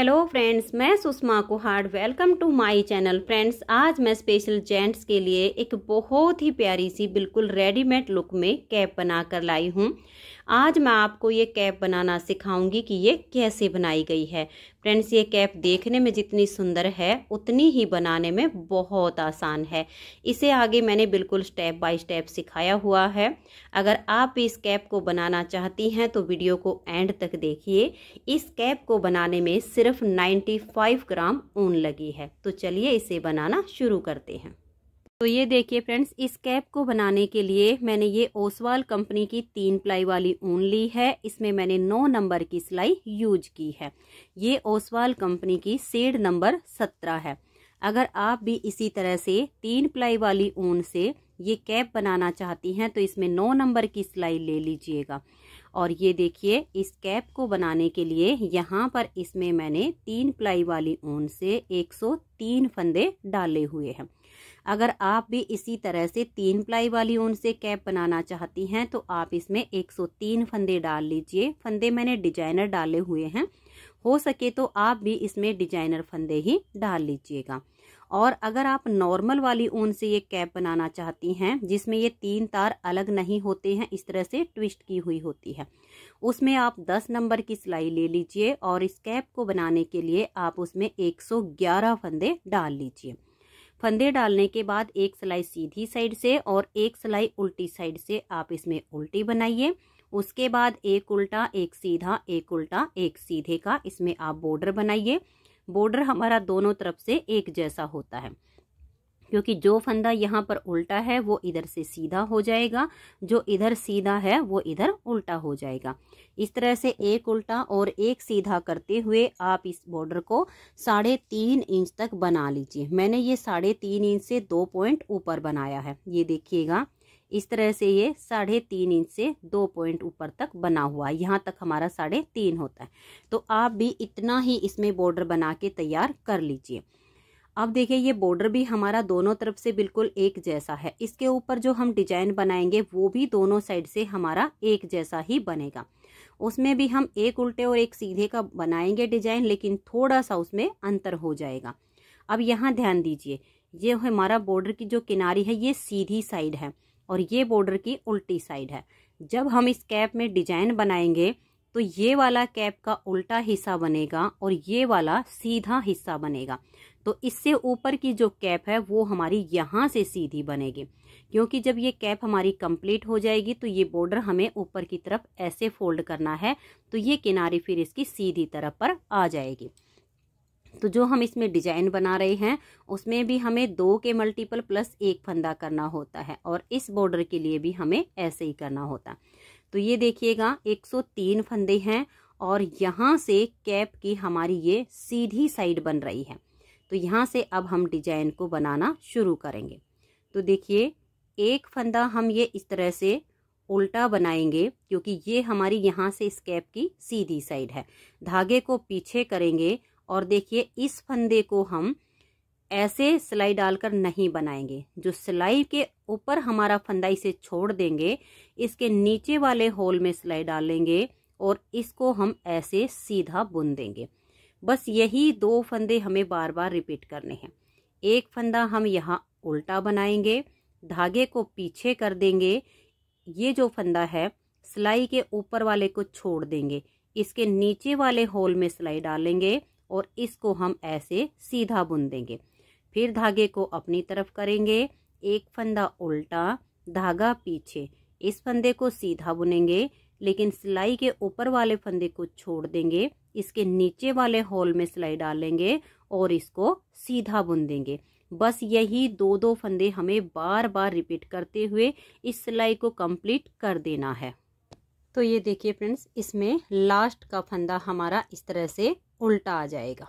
hello friends मैं Sushma Kuhad welcome to my channel friends आज मैं स्पेशल जेंट्स के लिए एक बहुत ही प्यारी सी बिल्कुल रेडीमेड लुक में कैप बना कर लाई हूँ आज मैं आपको ये कैप बनाना सिखाऊंगी कि ये कैसे बनाई गई है फ्रेंड्स ये कैप देखने में जितनी सुंदर है उतनी ही बनाने में बहुत आसान है इसे आगे मैंने बिल्कुल स्टेप बाय स्टेप सिखाया हुआ है अगर आप इस कैप को बनाना चाहती हैं तो वीडियो को एंड तक देखिए इस कैप को बनाने में सिर्फ 95 ग्राम ऊन लगी है तो चलिए इसे बनाना शुरू करते हैं तो ये देखिए फ्रेंड्स इस कैप को बनाने के लिए मैंने ये ओसवाल कंपनी की तीन प्लाई वाली ऊन ली है इसमें मैंने नौ नंबर की सिलाई यूज की है ये ओसवाल कंपनी की सेड नंबर सत्रह है अगर आप भी इसी तरह से तीन प्लाई वाली ऊन से ये कैप बनाना चाहती हैं तो इसमें नौ नंबर की सिलाई ले लीजिएगा और ये देखिए इस कैप को बनाने के लिए यहाँ पर इसमें मैंने तीन प्लाई वाली ऊन से एक फंदे डाले हुए हैं अगर आप भी इसी तरह से तीन प्लाई वाली ऊन से कैप बनाना चाहती हैं तो आप इसमें 103 फंदे डाल लीजिए फंदे मैंने डिजाइनर डाले हुए हैं हो सके तो आप भी इसमें डिजाइनर फंदे ही डाल लीजिएगा और अगर आप नॉर्मल वाली ऊन से ये कैप बनाना चाहती हैं जिसमें ये तीन तार अलग नहीं होते हैं इस तरह से ट्विस्ट की हुई होती है उसमें आप 10 नंबर की सिलाई ले लीजिए और इस कैप को बनाने के लिए आप उसमें 111 फंदे डाल लीजिए फंदे डालने के बाद एक सिलाई सीधी साइड से और एक सिलाई उल्टी साइड से आप इसमें उल्टी बनाइए उसके बाद एक उल्टा एक सीधा एक उल्टा एक सीधे का इसमें आप बॉर्डर बनाइए बॉर्डर हमारा दोनों तरफ से एक जैसा होता है क्योंकि जो फंदा यहाँ पर उल्टा है वो इधर से सीधा हो जाएगा जो इधर सीधा है वो इधर उल्टा हो जाएगा इस तरह से एक उल्टा और एक सीधा करते हुए आप इस बॉर्डर को साढ़े तीन इंच तक बना लीजिए मैंने ये साढ़े तीन इंच से दो पॉइंट ऊपर बनाया है ये देखिएगा इस तरह से ये साढ़े तीन इंच से दो पॉइंट ऊपर तक बना हुआ है यहाँ तक हमारा साढ़े तीन होता है तो आप भी इतना ही इसमें बॉर्डर बना के तैयार कर लीजिए अब देखिए ये बॉर्डर भी हमारा दोनों तरफ से बिल्कुल एक जैसा है इसके ऊपर जो हम डिजाइन बनाएंगे वो भी दोनों साइड से हमारा एक जैसा ही बनेगा उसमें भी हम एक उल्टे और एक सीधे का बनाएंगे डिजाइन लेकिन थोड़ा सा उसमें अंतर हो जाएगा अब यहाँ ध्यान दीजिए ये हमारा बॉर्डर की जो किनारी है ये सीधी साइड है और ये बॉर्डर की उल्टी साइड है जब हम इस कैप में डिजाइन बनाएंगे तो ये वाला कैप का उल्टा हिस्सा बनेगा और ये वाला सीधा हिस्सा बनेगा तो इससे ऊपर की जो कैप है वो हमारी यहाँ से सीधी बनेगी क्योंकि जब ये कैप हमारी कंप्लीट हो जाएगी तो ये बॉर्डर हमें ऊपर की तरफ ऐसे फोल्ड करना है तो ये किनारे फिर इसकी सीधी तरफ पर आ जाएगी तो जो हम इसमें डिजाइन बना रहे हैं उसमें भी हमें दो के मल्टीपल प्लस एक फंदा करना होता है और इस बॉर्डर के लिए भी हमें ऐसे ही करना होता तो ये देखिएगा 103 फंदे हैं और यहाँ से कैप की हमारी ये सीधी साइड बन रही है तो यहाँ से अब हम डिजाइन को बनाना शुरू करेंगे तो देखिए एक फंदा हम ये इस तरह से उल्टा बनाएंगे क्योंकि ये हमारी यहाँ से स्केप की सीधी साइड है धागे को पीछे करेंगे और देखिए इस फंदे को हम ऐसे सिलाई डालकर नहीं बनाएंगे जो सिलाई के ऊपर हमारा फंदा इसे छोड़ देंगे इसके नीचे वाले होल में सिलाई डालेंगे और इसको हम ऐसे सीधा बुन देंगे बस यही दो फंदे हमें बार बार रिपीट करने हैं एक फंदा हम यहाँ उल्टा बनाएंगे धागे को पीछे कर देंगे ये जो फंदा है सिलाई के ऊपर वाले को छोड़ देंगे इसके नीचे वाले होल में सिलाई डालेंगे और इसको हम ऐसे सीधा बुन देंगे फिर धागे को अपनी तरफ करेंगे एक फंदा उल्टा धागा पीछे इस फंदे को सीधा बुनेंगे लेकिन सिलाई के ऊपर वाले फंदे को छोड़ देंगे इसके नीचे वाले होल में सिलाई डालेंगे और इसको सीधा बुन देंगे बस यही दो दो फंदे हमें बार बार रिपीट करते हुए इस सिलाई को कंप्लीट कर देना है तो ये देखिए फ्रेंड्स इसमें लास्ट का फंदा हमारा इस तरह से उल्टा आ जाएगा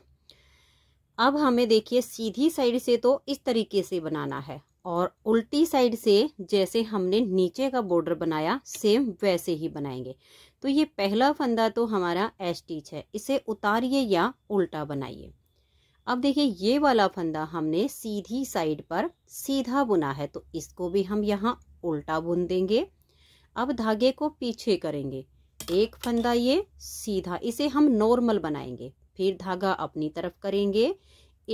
अब हमें देखिए सीधी साइड से तो इस तरीके से बनाना है और उल्टी साइड से जैसे हमने नीचे का बॉर्डर बनाया सेम वैसे ही बनाएंगे तो ये पहला फंदा तो हमारा एच टीच है इसे उतारिए या उल्टा बनाइए अब देखिए ये वाला फंदा हमने सीधी साइड पर सीधा बुना है तो इसको भी हम यहाँ उल्टा बुन देंगे अब धागे को पीछे करेंगे एक फंदा ये सीधा इसे हम नॉर्मल बनाएंगे फिर धागा अपनी तरफ करेंगे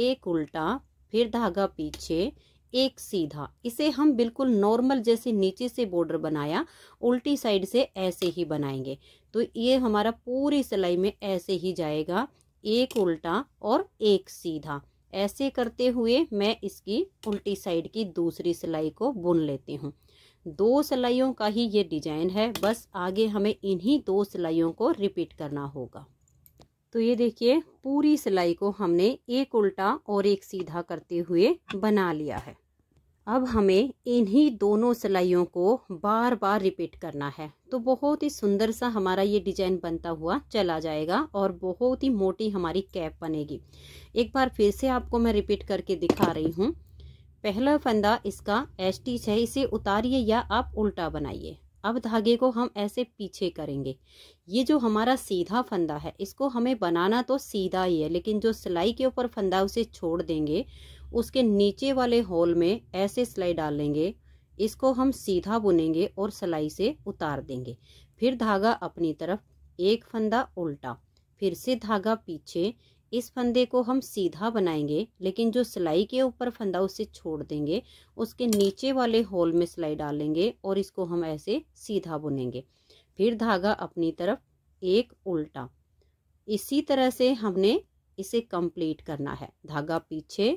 एक उल्टा फिर धागा पीछे एक सीधा इसे हम बिल्कुल नॉर्मल जैसे नीचे से बॉर्डर बनाया उल्टी साइड से ऐसे ही बनाएंगे तो ये हमारा पूरी सिलाई में ऐसे ही जाएगा एक उल्टा और एक सीधा ऐसे करते हुए मैं इसकी उल्टी साइड की दूसरी सिलाई को बुन लेती हूँ दो सिलाइयों का ही ये डिजाइन है बस आगे हमें इन्हीं दो सिलाइयों को रिपीट करना होगा तो ये देखिए पूरी सिलाई को हमने एक उल्टा और एक सीधा करते हुए बना लिया है अब हमें इन्हीं दोनों सिलाइयों को बार बार रिपीट करना है तो बहुत ही सुंदर सा हमारा ये डिजाइन बनता हुआ चला जाएगा और बहुत ही मोटी हमारी कैप बनेगी एक बार फिर से आपको मैं रिपीट करके दिखा रही हूँ पहला फंदा इसका टीच है इसे उतारिए या आप उल्टा बनाइए अब धागे को हम ऐसे पीछे करेंगे ये जो हमारा सीधा फंदा है इसको हमें बनाना तो सीधा ही है लेकिन जो सिलाई के ऊपर फंदा उसे छोड़ देंगे उसके नीचे वाले होल में ऐसे सिलाई डालेंगे इसको हम सीधा बुनेंगे और सिलाई से उतार देंगे फिर धागा अपनी तरफ एक फंदा उल्टा फिर से धागा पीछे इस फंदे को हम सीधा बनाएंगे लेकिन जो सिलाई के ऊपर फंदा उसे छोड़ देंगे उसके नीचे वाले होल में सिलाई डालेंगे और इसको हम ऐसे सीधा बुनेंगे फिर धागा अपनी तरफ एक उल्टा इसी तरह से हमने इसे कंप्लीट करना है धागा पीछे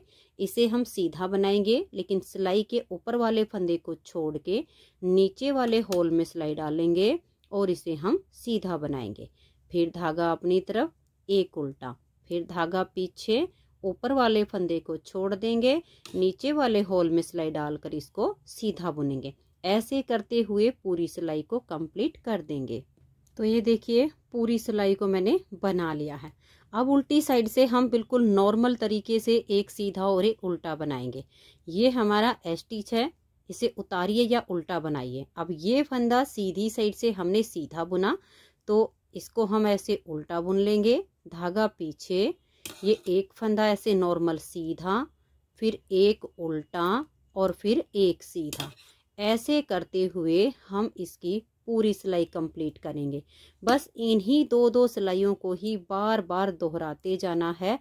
इसे हम सीधा बनाएंगे लेकिन सिलाई के ऊपर वाले फंदे को छोड़ के नीचे वाले होल में सिलाई डालेंगे और इसे हम सीधा बनाएंगे फिर धागा अपनी तरफ एक उल्टा फिर धागा पीछे ऊपर वाले फंदे को छोड़ देंगे नीचे वाले होल में सिलाई डालकर इसको सीधा बुनेंगे ऐसे करते हुए पूरी सिलाई को कंप्लीट कर देंगे तो ये देखिए पूरी सिलाई को मैंने बना लिया है अब उल्टी साइड से हम बिल्कुल नॉर्मल तरीके से एक सीधा और एक उल्टा बनाएंगे ये हमारा एस्टिच है इसे उतारिए या उल्टा बनाइए अब ये फंदा सीधी साइड से हमने सीधा बुना तो इसको हम ऐसे उल्टा बुन लेंगे धागा पीछे ये एक फंदा ऐसे नॉर्मल सीधा फिर एक उल्टा और फिर एक सीधा ऐसे करते हुए हम इसकी पूरी सिलाई कंप्लीट करेंगे बस इन्हीं दो दो सिलाइयों को ही बार बार दोहराते जाना है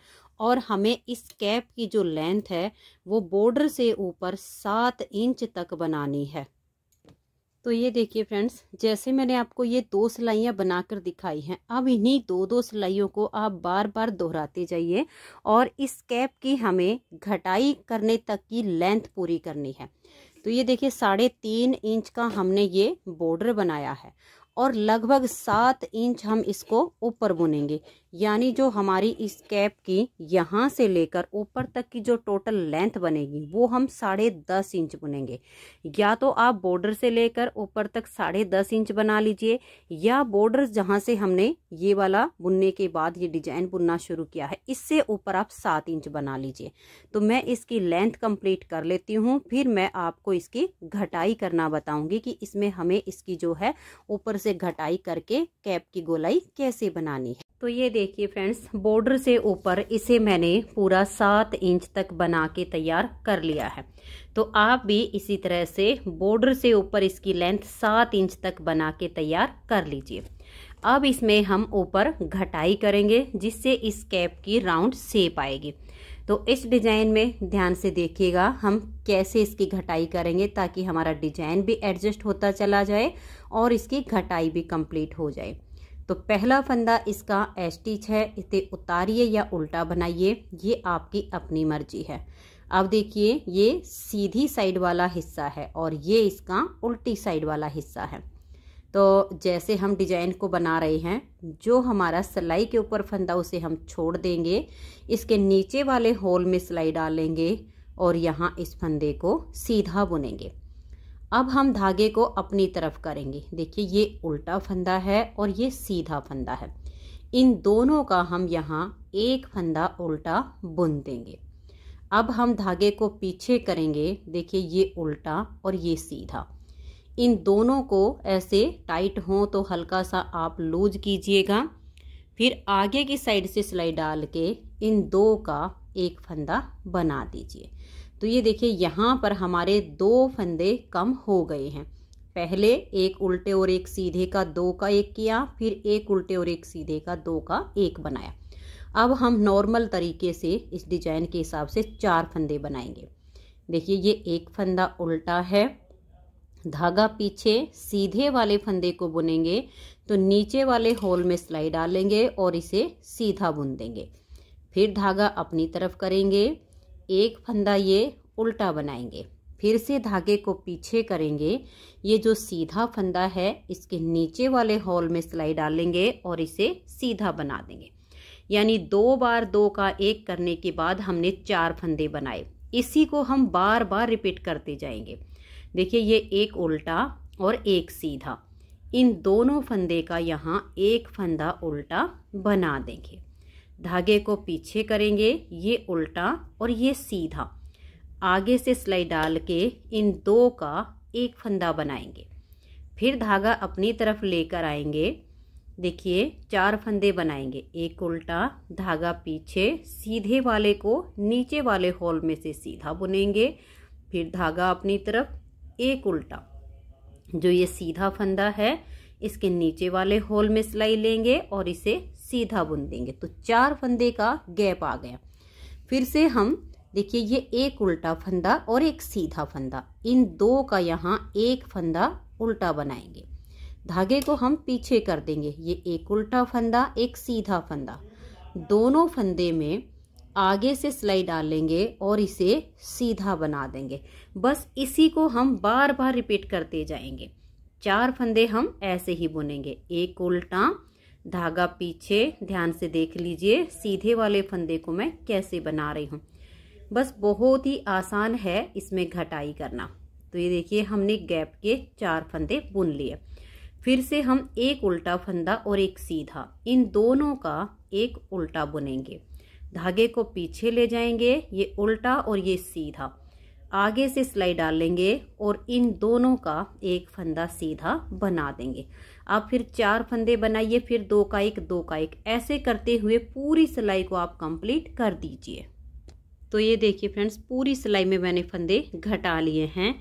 और हमें इस कैप की जो लेंथ है वो बॉर्डर से ऊपर सात इंच तक बनानी है तो ये देखिए फ्रेंड्स जैसे मैंने आपको ये दो सिलाइयाँ बनाकर दिखाई हैं अब इन्हीं दो दो सिलाइयों को आप बार बार दोहराते जाइए और इस कैप की हमें घटाई करने तक की लेंथ पूरी करनी है तो ये देखिए साढ़े तीन इंच का हमने ये बॉर्डर बनाया है और लगभग सात इंच हम इसको ऊपर बुनेंगे यानी जो हमारी इस कैप की यहाँ से लेकर ऊपर तक की जो टोटल लेंथ बनेगी वो हम साढ़े दस इंच बुनेंगे या तो आप बॉर्डर से लेकर ऊपर तक साढ़े दस इंच बना लीजिए या बॉर्डर जहाँ से हमने ये वाला बुनने के बाद ये डिजाइन बुनना शुरू किया है इससे ऊपर आप सात इंच बना लीजिए तो मैं इसकी लेंथ कम्प्लीट कर लेती हूँ फिर मैं आपको इसकी घटाई करना बताऊँगी कि इसमें हमें इसकी जो है ऊपर से घटाई करके कैप की गोलाई कैसे बनानी है तो ये देखिए फ्रेंड्स बॉर्डर से ऊपर इसे मैंने पूरा सात इंच तक बना के तैयार कर लिया है तो आप भी इसी तरह से बॉर्डर से ऊपर इसकी लेंथ सात इंच तक बना के तैयार कर लीजिए अब इसमें हम ऊपर घटाई करेंगे जिससे इस कैप की राउंड शेप आएगी तो इस डिजाइन में ध्यान से देखिएगा हम कैसे इसकी घटाई करेंगे ताकि हमारा डिजाइन भी एडजस्ट होता चला जाए और इसकी घटाई भी कंप्लीट हो जाए तो पहला फंदा इसका एस्टिच है इसे उतारिए या उल्टा बनाइए ये आपकी अपनी मर्जी है अब देखिए ये सीधी साइड वाला हिस्सा है और ये इसका उल्टी साइड वाला हिस्सा है तो जैसे हम डिजाइन को बना रहे हैं जो हमारा सिलाई के ऊपर फंदा उसे हम छोड़ देंगे इसके नीचे वाले होल में सिलाई डालेंगे और यहाँ इस फंदे को सीधा बुनेंगे अब हम धागे को अपनी तरफ करेंगे देखिए ये उल्टा फंदा है और ये सीधा फंदा है इन दोनों का हम यहाँ एक फंदा उल्टा बुन देंगे अब हम धागे को पीछे करेंगे देखिए ये उल्टा और ये सीधा इन दोनों को ऐसे टाइट हो तो हल्का सा आप लूज कीजिएगा फिर आगे की साइड से सिलाई डाल के इन दो का एक फंदा बना दीजिए तो ये देखिए यहाँ पर हमारे दो फंदे कम हो गए हैं पहले एक उल्टे और एक सीधे का दो का एक किया फिर एक उल्टे और एक सीधे का दो का एक बनाया अब हम नॉर्मल तरीके से इस डिजाइन के हिसाब से चार फंदे बनाएंगे देखिए ये एक फंदा उल्टा है धागा पीछे सीधे वाले फंदे को बुनेंगे तो नीचे वाले होल में सिलाई डालेंगे और इसे सीधा बुन देंगे फिर धागा अपनी तरफ करेंगे एक फंदा ये उल्टा बनाएंगे फिर से धागे को पीछे करेंगे ये जो सीधा फंदा है इसके नीचे वाले हॉल में सिलाई डालेंगे और इसे सीधा बना देंगे यानी दो बार दो का एक करने के बाद हमने चार फंदे बनाए इसी को हम बार बार रिपीट करते जाएंगे देखिए ये एक उल्टा और एक सीधा इन दोनों फंदे का यहाँ एक फंदा उल्टा बना देंगे धागे को पीछे करेंगे ये उल्टा और ये सीधा आगे से सिलाई डाल के इन दो का एक फंदा बनाएंगे फिर धागा अपनी तरफ लेकर आएंगे देखिए चार फंदे बनाएंगे एक उल्टा धागा पीछे सीधे वाले को नीचे वाले हॉल में से सीधा बुनेंगे फिर धागा अपनी तरफ एक उल्टा जो ये सीधा फंदा है इसके नीचे वाले हॉल में सिलाई लेंगे और इसे सीधा बुन देंगे तो चार फंदे का गैप आ गया फिर से हम देखिए ये एक उल्टा फंदा और एक सीधा फंदा इन दो का यहाँ एक फंदा उल्टा बनाएंगे धागे को हम पीछे कर देंगे ये एक उल्टा फंदा एक सीधा फंदा दोनों फंदे में आगे से सिलाई डालेंगे और इसे सीधा बना देंगे बस इसी को हम बार बार रिपीट करते जाएंगे चार फंदे हम ऐसे ही बुनेंगे एक उल्टा धागा पीछे ध्यान से देख लीजिए सीधे वाले फंदे को मैं कैसे बना रही हूँ बस बहुत ही आसान है इसमें घटाई करना तो ये देखिए हमने गैप के चार फंदे बुन लिए फिर से हम एक उल्टा फंदा और एक सीधा इन दोनों का एक उल्टा बुनेंगे धागे को पीछे ले जाएंगे ये उल्टा और ये सीधा आगे से सिलाई डाल लेंगे और इन दोनों का एक फंदा सीधा बना देंगे आप फिर चार फंदे बनाइए फिर दो का एक दो का एक ऐसे करते हुए पूरी सिलाई को आप कंप्लीट कर दीजिए तो ये देखिए फ्रेंड्स पूरी सिलाई में मैंने फंदे घटा लिए हैं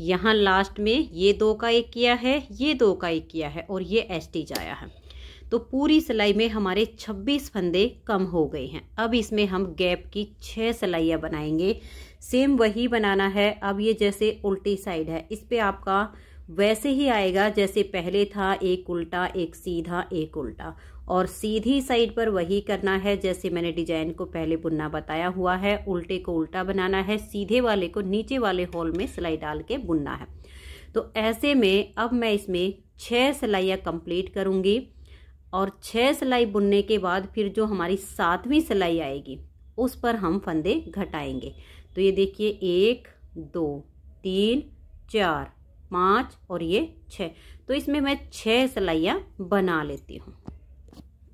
यहाँ लास्ट में ये दो का एक किया है ये दो का एक किया है और ये एस्टिज आया है तो पूरी सिलाई में हमारे 26 फंदे कम हो गए हैं अब इसमें हम गैप की छह सिलाइयाँ बनाएंगे सेम वही बनाना है अब ये जैसे उल्टी साइड है इस पर आपका वैसे ही आएगा जैसे पहले था एक उल्टा एक सीधा एक उल्टा और सीधी साइड पर वही करना है जैसे मैंने डिजाइन को पहले बुनना बताया हुआ है उल्टे को उल्टा बनाना है सीधे वाले को नीचे वाले होल में सिलाई डाल के बुनना है तो ऐसे में अब मैं इसमें छह सिलाइयाँ कंप्लीट करूँगी और छः सिलाई बुनने के बाद फिर जो हमारी सातवीं सिलाई आएगी उस पर हम फंदे घटाएंगे तो ये देखिए एक दो तीन चार पाँच और ये छः तो इसमें मैं छः सिलाइयाँ बना लेती हूँ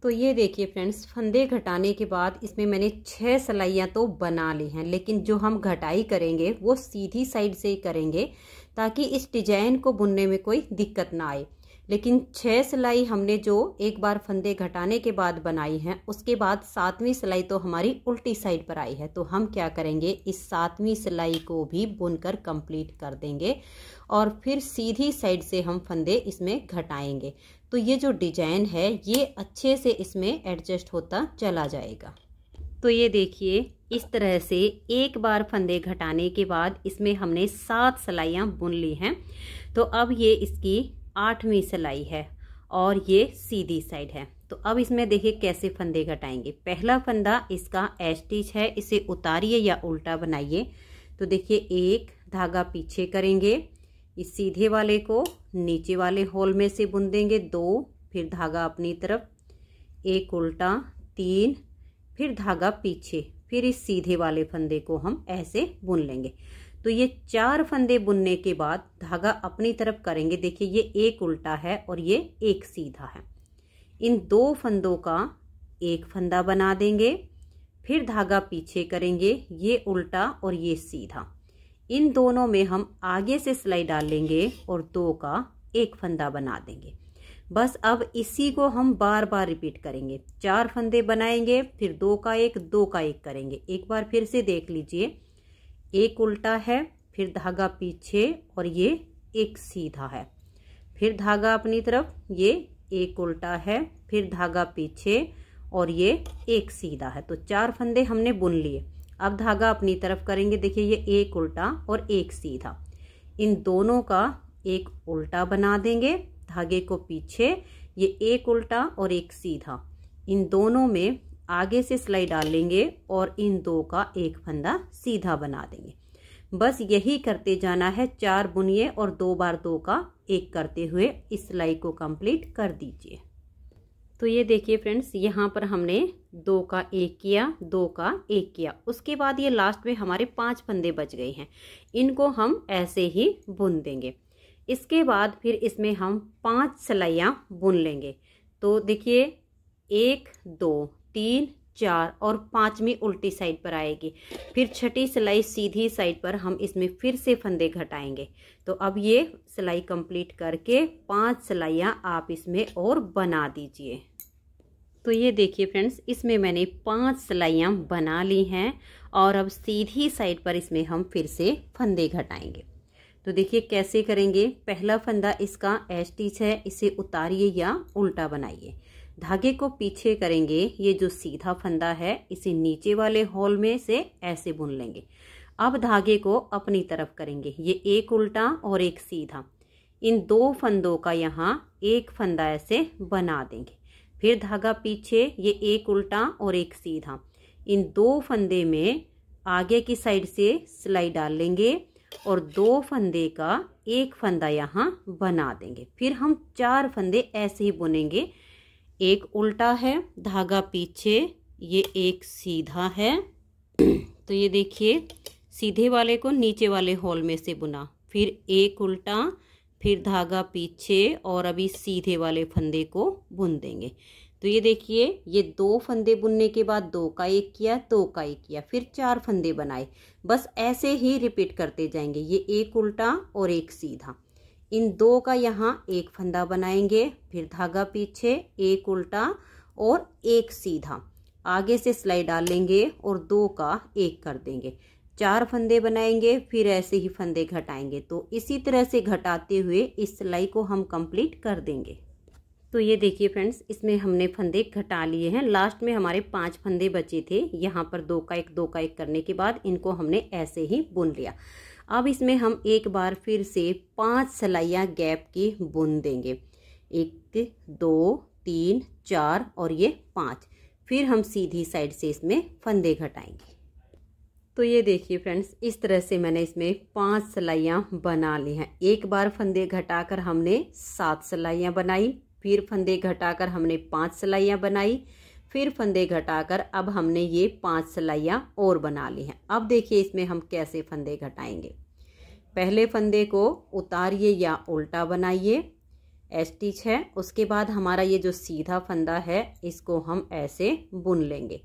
तो ये देखिए फ्रेंड्स फंदे घटाने के बाद इसमें मैंने छः सिलाइयाँ तो बना ली हैं लेकिन जो हम घटाई करेंगे वो सीधी साइड से ही करेंगे ताकि इस डिजाइन को बुनने में कोई दिक्कत ना आए लेकिन छः सिलाई हमने जो एक बार फंदे घटाने के बाद बनाई हैं उसके बाद सातवीं सिलाई तो हमारी उल्टी साइड पर आई है तो हम क्या करेंगे इस सातवीं सिलाई को भी बुनकर कंप्लीट कर देंगे और फिर सीधी साइड से हम फंदे इसमें घटाएंगे तो ये जो डिजाइन है ये अच्छे से इसमें एडजस्ट होता चला जाएगा तो ये देखिए इस तरह से एक बार फंदे घटाने के बाद इसमें हमने सात सिलाइयाँ बुन ली हैं तो अब ये इसकी आठवीं सिलाई है और ये सीधी साइड है तो अब इसमें देखिए कैसे फंदे घटाएंगे पहला फंदा इसका एच है इसे उतारिए या उल्टा बनाइए तो देखिए एक धागा पीछे करेंगे इस सीधे वाले को नीचे वाले होल में से बुन देंगे दो फिर धागा अपनी तरफ एक उल्टा तीन फिर धागा पीछे फिर इस सीधे वाले फंदे को हम ऐसे बुन लेंगे तो ये चार फंदे बुनने के बाद धागा अपनी तरफ करेंगे देखिए ये एक उल्टा है और ये एक सीधा है इन दो फंदों का एक फंदा बना देंगे फिर धागा पीछे करेंगे ये उल्टा और ये सीधा इन दोनों में हम आगे से सिलाई डाल लेंगे और दो का एक फंदा बना देंगे बस अब इसी को हम बार बार रिपीट करेंगे चार फंदे बनाएंगे फिर दो का एक दो का एक करेंगे एक बार फिर से देख लीजिए एक उल्टा है फिर धागा पीछे और ये एक सीधा है फिर धागा अपनी तरफ ये एक उल्टा है फिर धागा पीछे और ये एक सीधा है तो चार फंदे हमने बुन लिए अब धागा अपनी तरफ करेंगे देखिए ये एक उल्टा और एक सीधा इन दोनों का एक उल्टा बना देंगे धागे को पीछे ये एक उल्टा और एक सीधा इन दोनों में आगे से सिलाई डाल लेंगे और इन दो का एक फंदा सीधा बना देंगे बस यही करते जाना है चार बुनिए और दो बार दो का एक करते हुए इस सिलाई को कंप्लीट कर दीजिए तो ये देखिए फ्रेंड्स यहाँ पर हमने दो का एक किया दो का एक किया उसके बाद ये लास्ट में हमारे पांच फंदे बच गए हैं इनको हम ऐसे ही बुन देंगे इसके बाद फिर इसमें हम पांच सिलाइयाँ बुन लेंगे तो देखिए एक दो तीन चार और पांचवी उल्टी साइड पर आएगी फिर छठी सिलाई सीधी साइड पर हम इसमें फिर से फंदे घटाएंगे तो अब ये सिलाई कंप्लीट करके पांच सिलाइयाँ आप इसमें और बना दीजिए तो ये देखिए फ्रेंड्स इसमें मैंने पांच सिलाइयाँ बना ली हैं और अब सीधी साइड पर इसमें हम फिर से फंदे घटाएंगे तो देखिए कैसे करेंगे पहला फंदा इसका एच टीच है इसे उतारिए या उल्टा बनाइए धागे को पीछे करेंगे ये जो सीधा फंदा है इसे नीचे वाले होल में से ऐसे बुन लेंगे अब धागे को अपनी तरफ करेंगे ये एक उल्टा और एक सीधा इन दो फंदों का यहाँ एक फंदा ऐसे बना देंगे फिर धागा पीछे ये एक उल्टा और एक सीधा इन दो फंदे में आगे की साइड से सिलाई डाल लेंगे और दो फंदे का एक फंदा यहाँ बना देंगे फिर हम चार फंदे ऐसे ही बुनेंगे एक उल्टा है धागा पीछे ये एक सीधा है तो ये देखिए सीधे वाले को नीचे वाले हॉल में से बुना फिर एक उल्टा फिर धागा पीछे और अभी सीधे वाले फंदे को बुन देंगे तो ये देखिए ये दो फंदे बुनने के बाद दो का एक किया दो का एक किया फिर चार फंदे बनाए बस ऐसे ही रिपीट करते जाएंगे ये एक उल्टा और एक सीधा इन दो का यहाँ एक फंदा बनाएंगे फिर धागा पीछे एक उल्टा और एक सीधा आगे से सिलाई डालेंगे और दो का एक कर देंगे चार फंदे बनाएंगे फिर ऐसे ही फंदे घटाएंगे तो इसी तरह से घटाते हुए इस सिलाई को हम कंप्लीट कर देंगे तो ये देखिए फ्रेंड्स इसमें हमने फंदे घटा लिए हैं लास्ट में हमारे पांच फंदे बचे थे यहाँ पर दो का एक दो का एक करने के बाद इनको हमने ऐसे ही बुन लिया अब इसमें हम एक बार फिर से पांच सिलाइयाँ गैप की बुन देंगे एक दो तीन चार और ये पाँच फिर हम सीधी साइड से इसमें फंदे घटाएंगे तो ये देखिए फ्रेंड्स इस तरह से मैंने इसमें पांच सलाइयाँ बना ली हैं एक बार फंदे घटाकर हमने सात सलाइयाँ बनाई फिर फंदे घटाकर हमने पांच सलाइयाँ बनाई फिर फंदे घटाकर अब हमने ये पांच सिलाइयाँ और बना ली हैं अब देखिए इसमें हम कैसे फंदे घटाएंगे पहले फंदे को उतारिए या उल्टा बनाइए एस्टिच है उसके बाद हमारा ये जो सीधा फंदा है इसको हम ऐसे बुन लेंगे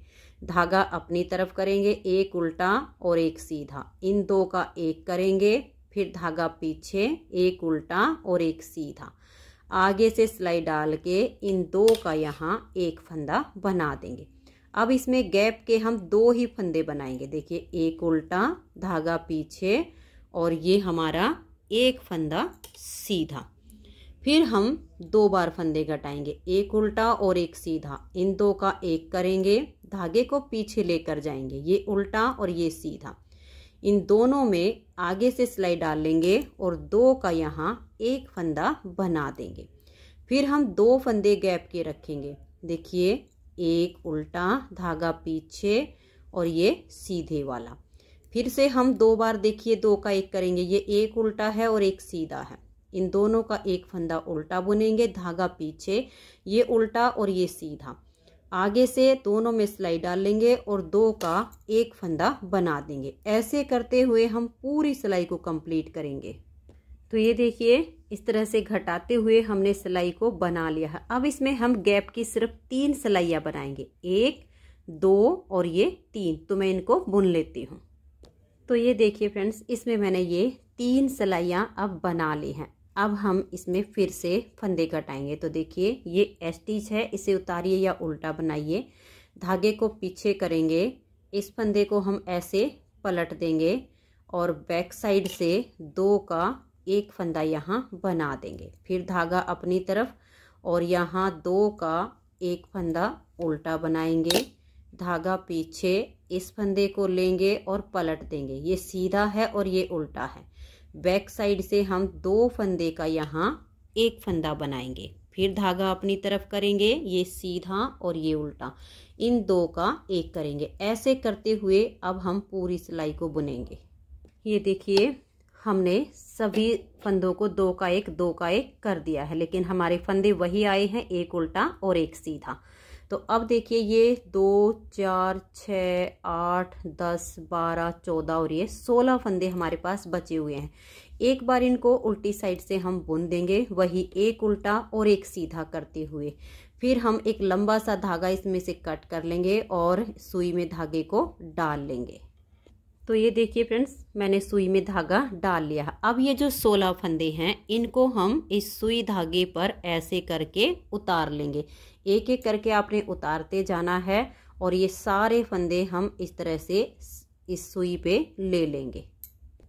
धागा अपनी तरफ करेंगे एक उल्टा और एक सीधा इन दो का एक करेंगे फिर धागा पीछे एक उल्टा और एक सीधा आगे से सिलाई डाल के इन दो का यहाँ एक फंदा बना देंगे अब इसमें गैप के हम दो ही फंदे बनाएंगे देखिए एक उल्टा धागा पीछे और ये हमारा एक फंदा सीधा फिर हम दो बार फंदे घटाएंगे एक उल्टा और एक सीधा इन दो का एक करेंगे धागे को पीछे लेकर जाएंगे ये उल्टा और ये सीधा इन दोनों में आगे से सिलाई डाल लेंगे और दो का यहाँ एक फंदा बना देंगे फिर हम दो फंदे गैप के रखेंगे देखिए एक उल्टा धागा पीछे और ये सीधे वाला फिर से हम दो बार देखिए दो का एक करेंगे ये एक उल्टा है और एक सीधा है इन दोनों का एक फंदा उल्टा बुनेंगे धागा पीछे ये उल्टा और ये सीधा आगे से दोनों में सिलाई डाल लेंगे और दो का एक फंदा बना देंगे ऐसे करते हुए हम पूरी सिलाई को कंप्लीट करेंगे तो ये देखिए इस तरह से घटाते हुए हमने सिलाई को बना लिया है अब इसमें हम गैप की सिर्फ तीन सिलाइयाँ बनाएंगे एक दो और ये तीन तो मैं इनको बुन लेती हूँ तो ये देखिए फ्रेंड्स इसमें मैंने ये तीन सिलाइयाँ अब बना ली हैं अब हम इसमें फिर से फंदे कटाएंगे तो देखिए ये एस्टिच है इसे उतारिए या उल्टा बनाइए धागे को पीछे करेंगे इस फंदे को हम ऐसे पलट देंगे और बैक साइड से दो का एक फंदा यहाँ बना देंगे फिर धागा अपनी तरफ और यहाँ दो का एक फंदा उल्टा बनाएंगे धागा पीछे इस फंदे को लेंगे और पलट देंगे ये सीधा है और ये उल्टा है बैक साइड से हम दो फंदे का यहाँ एक फंदा बनाएंगे फिर धागा अपनी तरफ करेंगे ये सीधा और ये उल्टा इन दो का एक करेंगे ऐसे करते हुए अब हम पूरी सिलाई को बुनेंगे ये देखिए हमने सभी फंदों को दो का एक दो का एक कर दिया है लेकिन हमारे फंदे वही आए हैं एक उल्टा और एक सीधा तो अब देखिए ये दो चार छ आठ दस बारह चौदह और ये सोलह फंदे हमारे पास बचे हुए हैं एक बार इनको उल्टी साइड से हम बुन देंगे वही एक उल्टा और एक सीधा करते हुए फिर हम एक लंबा सा धागा इसमें से कट कर लेंगे और सुई में धागे को डाल लेंगे तो ये देखिए फ्रेंड्स मैंने सुई में धागा डाल लिया अब ये जो सोलह फंदे हैं इनको हम इस सुई धागे पर ऐसे करके उतार लेंगे एक एक करके आपने उतारते जाना है और ये सारे फंदे हम इस तरह से इस सुई पे ले लेंगे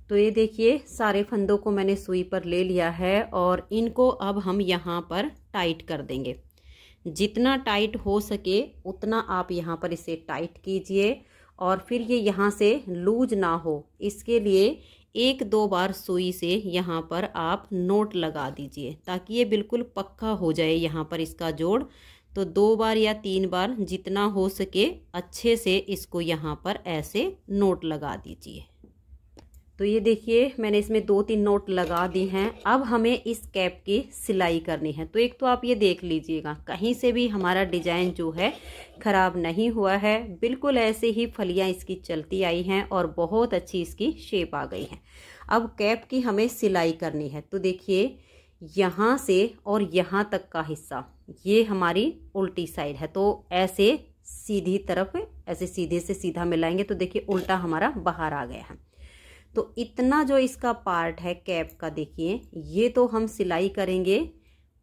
तो ये देखिए सारे फंदों को मैंने सुई पर ले लिया है और इनको अब हम यहाँ पर टाइट कर देंगे जितना टाइट हो सके उतना आप यहाँ पर इसे टाइट कीजिए और फिर ये यहाँ से लूज ना हो इसके लिए एक दो बार सुई से यहाँ पर आप नोट लगा दीजिए ताकि ये बिल्कुल पक्का हो जाए यहाँ पर इसका जोड़ तो दो बार या तीन बार जितना हो सके अच्छे से इसको यहाँ पर ऐसे नोट लगा दीजिए तो ये देखिए मैंने इसमें दो तीन नोट लगा दी हैं अब हमें इस कैप की सिलाई करनी है तो एक तो आप ये देख लीजिएगा कहीं से भी हमारा डिजाइन जो है ख़राब नहीं हुआ है बिल्कुल ऐसे ही फलियाँ इसकी चलती आई हैं और बहुत अच्छी इसकी शेप आ गई है अब कैप की हमें सिलाई करनी है तो देखिए यहाँ से और यहाँ तक का हिस्सा ये हमारी उल्टी साइड है तो ऐसे सीधी तरफ ऐसे सीधे से सीधा मिलाएंगे तो देखिए उल्टा हमारा बाहर आ गया है तो इतना जो इसका पार्ट है कैप का देखिए ये तो हम सिलाई करेंगे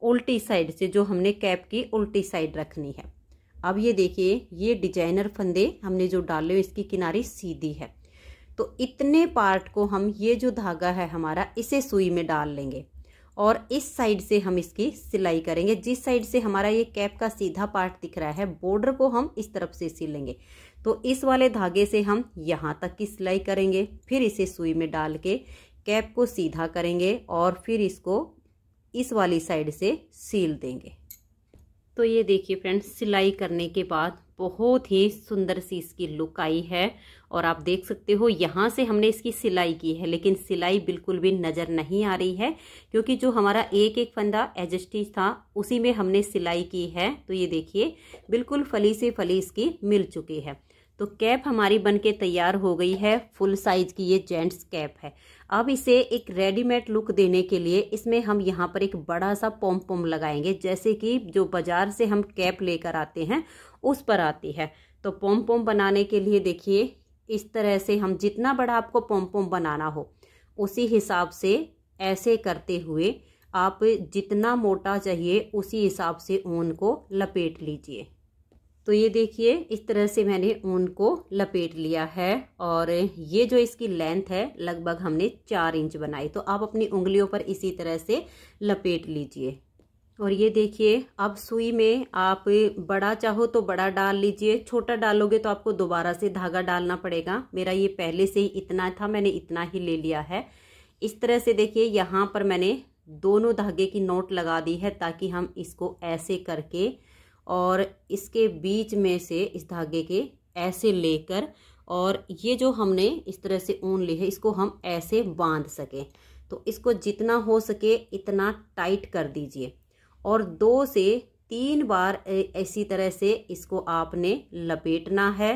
उल्टी साइड से जो हमने कैप की उल्टी साइड रखनी है अब ये देखिए ये डिजाइनर फंदे हमने जो डाले इसकी किनारी सीधी है तो इतने पार्ट को हम ये जो धागा है हमारा इसे सुई में डाल लेंगे और इस साइड से हम इसकी सिलाई करेंगे जिस साइड से हमारा ये कैप का सीधा पार्ट दिख रहा है बॉर्डर को हम इस तरफ से सिलेंगे तो इस वाले धागे से हम यहाँ तक की सिलाई करेंगे फिर इसे सुई में डाल के कैप को सीधा करेंगे और फिर इसको इस वाली साइड से सील देंगे तो ये देखिए फ्रेंड्स सिलाई करने के बाद बहुत ही सुंदर सी इसकी लुक आई है और आप देख सकते हो यहाँ से हमने इसकी सिलाई की है लेकिन सिलाई बिल्कुल भी नज़र नहीं आ रही है क्योंकि जो हमारा एक एक फंदा एडजस्टिज था उसी में हमने सिलाई की है तो ये देखिए बिल्कुल फली से फली इसकी मिल चुकी है तो कैप हमारी बनके तैयार हो गई है फुल साइज की ये जेंट्स कैप है अब इसे एक रेडीमेड लुक देने के लिए इसमें हम यहाँ पर एक बड़ा सा पोम पोम लगाएंगे जैसे कि जो बाजार से हम कैप लेकर आते हैं उस पर आती है तो पोम पोम बनाने के लिए देखिए इस तरह से हम जितना बड़ा आपको पॉम पॉम बनाना हो उसी हिसाब से ऐसे करते हुए आप जितना मोटा चाहिए उसी हिसाब से ऊन को लपेट लीजिए तो ये देखिए इस तरह से मैंने ऊन को लपेट लिया है और ये जो इसकी लेंथ है लगभग हमने चार इंच बनाई तो आप अपनी उंगलियों पर इसी तरह से लपेट लीजिए तो और ये देखिए अब सुई में आप बड़ा चाहो तो बड़ा डाल लीजिए छोटा डालोगे तो आपको दोबारा से धागा डालना पड़ेगा मेरा ये पहले से ही इतना था मैंने इतना ही ले लिया है इस तरह से देखिए यहाँ पर मैंने दोनों धागे की नोट लगा दी है ताकि हम इसको ऐसे करके और इसके बीच में से इस धागे के ऐसे लेकर और ये जो हमने इस तरह से ऊन ली है इसको हम ऐसे बांध सकें तो इसको जितना हो सके इतना टाइट कर दीजिए और दो से तीन बार ऐसी तरह से इसको आपने लपेटना है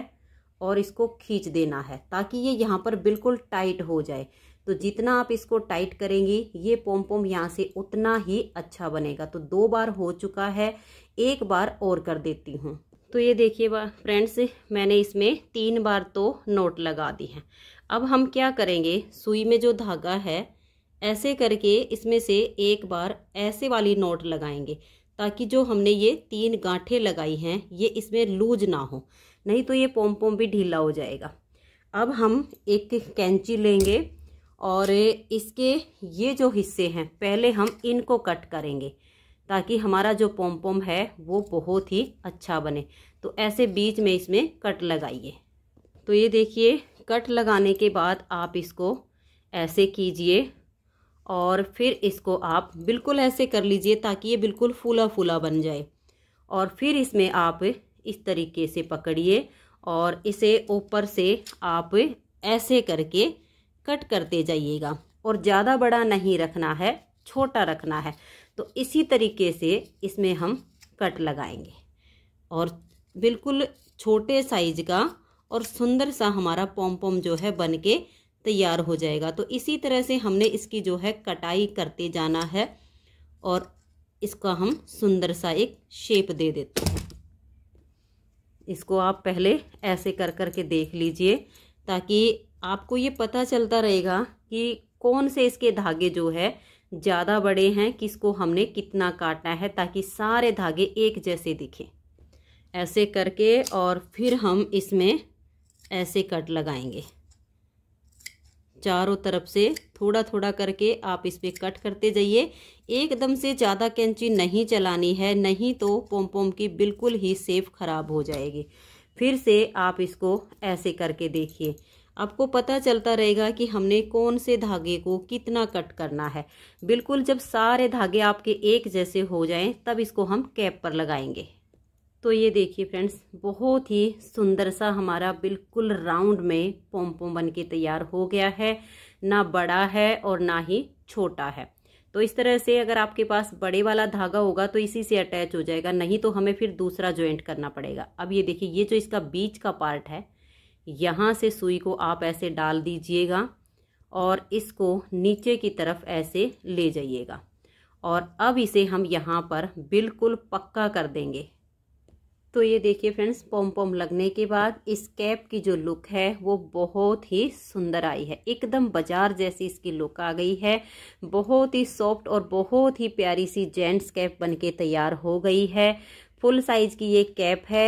और इसको खींच देना है ताकि ये यहाँ पर बिल्कुल टाइट हो जाए तो जितना आप इसको टाइट करेंगी ये पोम पोम यहाँ से उतना ही अच्छा बनेगा तो दो बार हो चुका है एक बार और कर देती हूँ तो ये देखिए फ्रेंड्स मैंने इसमें तीन बार तो नोट लगा दी है अब हम क्या करेंगे सुई में जो धागा है ऐसे करके इसमें से एक बार ऐसे वाली नोट लगाएंगे ताकि जो हमने ये तीन गांठे लगाई हैं ये इसमें लूज ना हो नहीं तो ये पोम पोम भी ढीला हो जाएगा अब हम एक कैंची लेंगे और इसके ये जो हिस्से हैं पहले हम इनको कट करेंगे ताकि हमारा जो पोम पोम है वो बहुत ही अच्छा बने तो ऐसे बीच में इसमें कट लगाइए तो ये देखिए कट लगाने के बाद आप इसको ऐसे कीजिए और फिर इसको आप बिल्कुल ऐसे कर लीजिए ताकि ये बिल्कुल फूला फूला बन जाए और फिर इसमें आप इस तरीके से पकड़िए और इसे ऊपर से आप ऐसे करके कट करते जाइएगा और ज़्यादा बड़ा नहीं रखना है छोटा रखना है तो इसी तरीके से इसमें हम कट लगाएंगे और बिल्कुल छोटे साइज का और सुंदर सा हमारा पॉम पॉम जो है बन के तैयार हो जाएगा तो इसी तरह से हमने इसकी जो है कटाई करते जाना है और इसका हम सुंदर सा एक शेप दे देते हैं इसको आप पहले ऐसे कर कर के देख लीजिए ताकि आपको ये पता चलता रहेगा कि कौन से इसके धागे जो है ज़्यादा बड़े हैं किसको हमने कितना काटना है ताकि सारे धागे एक जैसे दिखें ऐसे करके और फिर हम इसमें ऐसे कट लगाएंगे चारों तरफ से थोड़ा थोड़ा करके आप इस पर कट करते जाइए एकदम से ज़्यादा कैंची नहीं चलानी है नहीं तो पोम पोम की बिल्कुल ही सेफ ख़राब हो जाएगी फिर से आप इसको ऐसे करके देखिए आपको पता चलता रहेगा कि हमने कौन से धागे को कितना कट करना है बिल्कुल जब सारे धागे आपके एक जैसे हो जाएं तब इसको हम कैप पर लगाएंगे तो ये देखिए फ्रेंड्स बहुत ही सुंदर सा हमारा बिल्कुल राउंड में पोम पोम बन के तैयार हो गया है ना बड़ा है और ना ही छोटा है तो इस तरह से अगर आपके पास बड़े वाला धागा होगा तो इसी से अटैच हो जाएगा नहीं तो हमें फिर दूसरा ज्वाइंट करना पड़ेगा अब ये देखिए ये जो इसका बीच का पार्ट है यहाँ से सुई को आप ऐसे डाल दीजिएगा और इसको नीचे की तरफ ऐसे ले जाइएगा और अब इसे हम यहाँ पर बिल्कुल पक्का कर देंगे तो ये देखिए फ्रेंड्स पोम पोम लगने के बाद इस कैप की जो लुक है वो बहुत ही सुंदर आई है एकदम बाजार जैसी इसकी लुक आ गई है बहुत ही सॉफ्ट और बहुत ही प्यारी सी जेंट्स कैप बनके तैयार हो गई है फुल साइज की ये कैप है